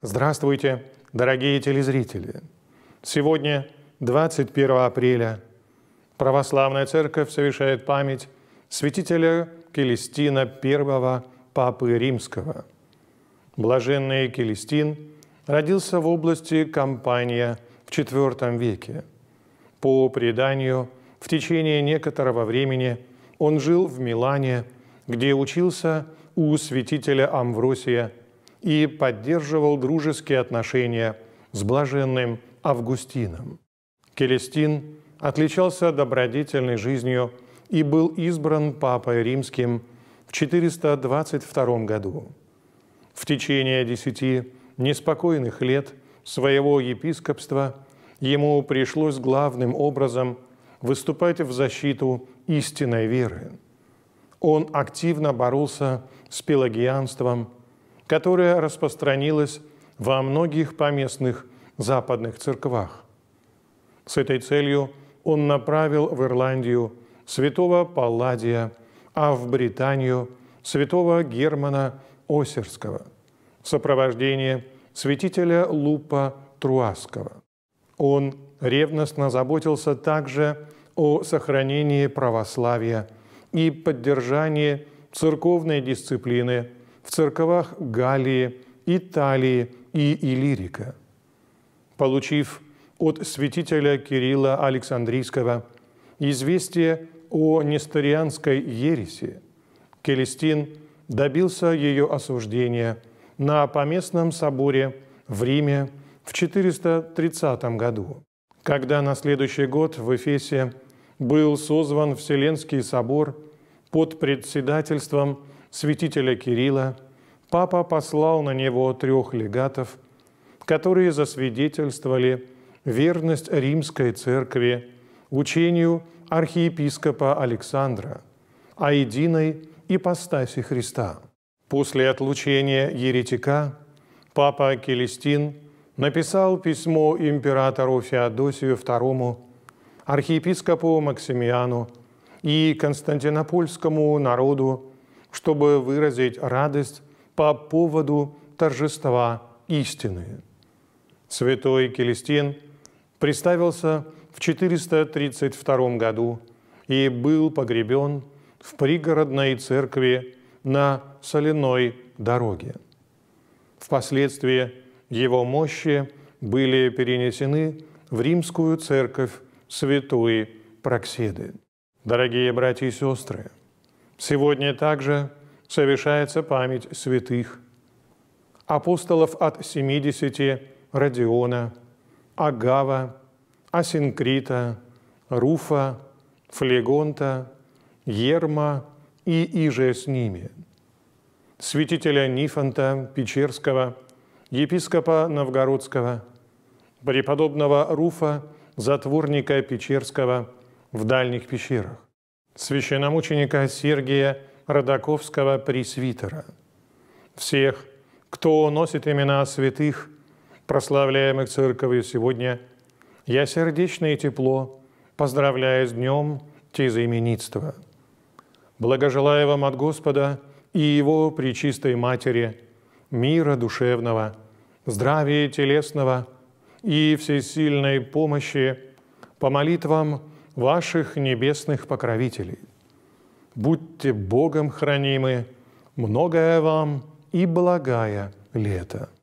Здравствуйте, дорогие телезрители! Сегодня, 21 апреля, Православная Церковь совершает память святителя Келестина I Папы Римского. Блаженный Келестин родился в области Компания в IV веке. По преданию, в течение некоторого времени он жил в Милане, где учился у святителя Амвросия – и поддерживал дружеские отношения с блаженным Августином. Келестин отличался добродетельной жизнью и был избран Папой Римским в 422 году. В течение десяти неспокойных лет своего епископства ему пришлось главным образом выступать в защиту истинной веры. Он активно боролся с пелагианством – которая распространилась во многих поместных западных церквах. С этой целью он направил в Ирландию святого Палладия, а в Британию святого Германа Осерского, сопровождение святителя Лупа Труаского. Он ревностно заботился также о сохранении православия и поддержании церковной дисциплины в церквах Галии, Италии и Иллирика. Получив от святителя Кирилла Александрийского известие о несторианской ереси, Келестин добился ее осуждения на поместном соборе в Риме в 430 году, когда на следующий год в Эфесе был созван Вселенский собор под председательством святителя Кирилла, папа послал на него трех легатов, которые засвидетельствовали верность римской церкви учению архиепископа Александра о единой ипостаси Христа. После отлучения еретика папа Келестин написал письмо императору Феодосию II, архиепископу Максимиану и константинопольскому народу чтобы выразить радость по поводу торжества истины. Святой Келестин представился в 432 году и был погребен в пригородной церкви на соляной дороге. Впоследствии его мощи были перенесены в римскую церковь святой Прокседы. Дорогие братья и сестры, Сегодня также совершается память святых, апостолов от 70 Родиона, Агава, Асинкрита, Руфа, Флегонта, Ерма и иже с ними, святителя Нифонта Печерского, епископа Новгородского, преподобного Руфа, затворника Печерского в дальних пещерах священномученика Сергия Родаковского Пресвитера, всех, кто носит имена святых, прославляемых Церковью сегодня, я сердечно и тепло поздравляю с днем тезаименитства. Благожелаю вам от Господа и Его Пречистой Матери мира душевного, здравия телесного и всесильной помощи по молитвам – ваших небесных покровителей. Будьте Богом хранимы, многое вам и благая лето.